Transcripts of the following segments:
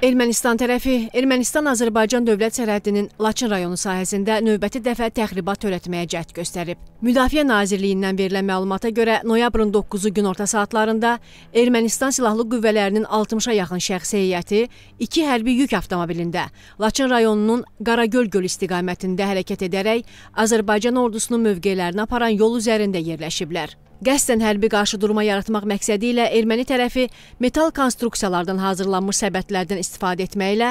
Ermənistan tərəfi Ermənistan-Azərbaycan dövlət sərhədinin Laçın rayonu sahəsində növbəti dəfə təxribat törətməyə cəhd göstərib. Müdafiə Nazirliyindən verilən məlumata görə noyabrın 9-u günorta saatlarında Ermənistan silahlı qüvvələrinin 60-a yaxın şəxs heyəti iki hərbi yük avtomobilində Laçın rayonunun Qaragöl göl istiqamətində hərəkət edərək Azərbaycan ordusunun mövqelərinə aparan yol üzərində yerləşiblər. Qəsdən hərbi qarşıdurma yaratmaq məqsədi ilə erməni tərəfi metal konstruksiyalardan hazırlanmış səbətlərdən istifadə etməklə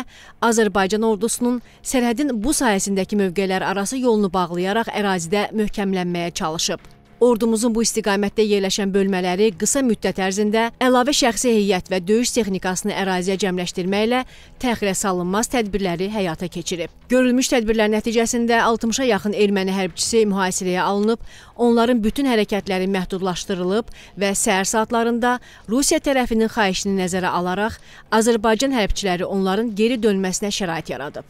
Azərbaycan ordusunun sərhədin bu sayəsindəki mövqelər arası yolunu bağlayaraq ərazidə möhkəmlənməyə çalışıb. Ordumuzun bu istiqamətdə yerləşən bölmələri qısa müddət ərzində əlavə şəxsi heyət və döyüş texnikasını əraziyə cəmləşdirməklə təxirə salınmaz tədbirləri həyata keçirib. Görülmüş tədbirlər nəticəsində 60-a yaxın erməni hərbçisi mühasirəyə alınıb, onların bütün hərəkətləri məhdudlaşdırılıb və səhər saatlarında Rusiya tərəfinin xahişini nəzərə alaraq Azərbaycan hərbçiləri onların geri dönməsinə şərait yaradıb.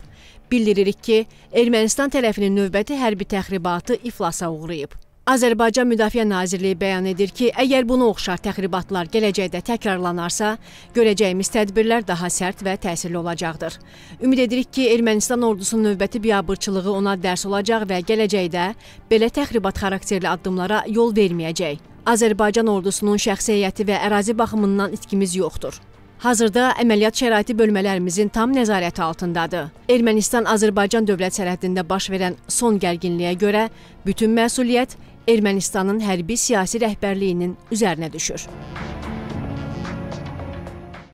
Bildiririk ki, Ermənistan tərəfinin növbəti hərbi təxribatı iflasa uğrayıb. Azərbaycan Müdafiə Nazirliyi bəyan edir ki, əgər buna oxşar təxribatlar gələcəkdə təkrarlanarsa, görəcəyimiz tədbirlər daha sərt və təsirli olacaqdır. Ümid edirik ki, Ermənistan ordusunun növbəti biabırçılığı ona dərs olacaq və gələcəkdə belə təxribat xarakterli addımlara yol verməyəcək. Azərbaycan ordusunun şəxsi heyəti və ərazi baxımından itkimiz yoxdur. Hazırda əməliyyat şəraiti bölmələrimizin tam nəzarəti altındadır. Ermənistan-Azərbaycan dövlət sərhədində baş verən son gərginliyə görə bütün məsuliyyət Ermənistanın hərbi-siyasi rəhbərliyinin üzərinə düşür.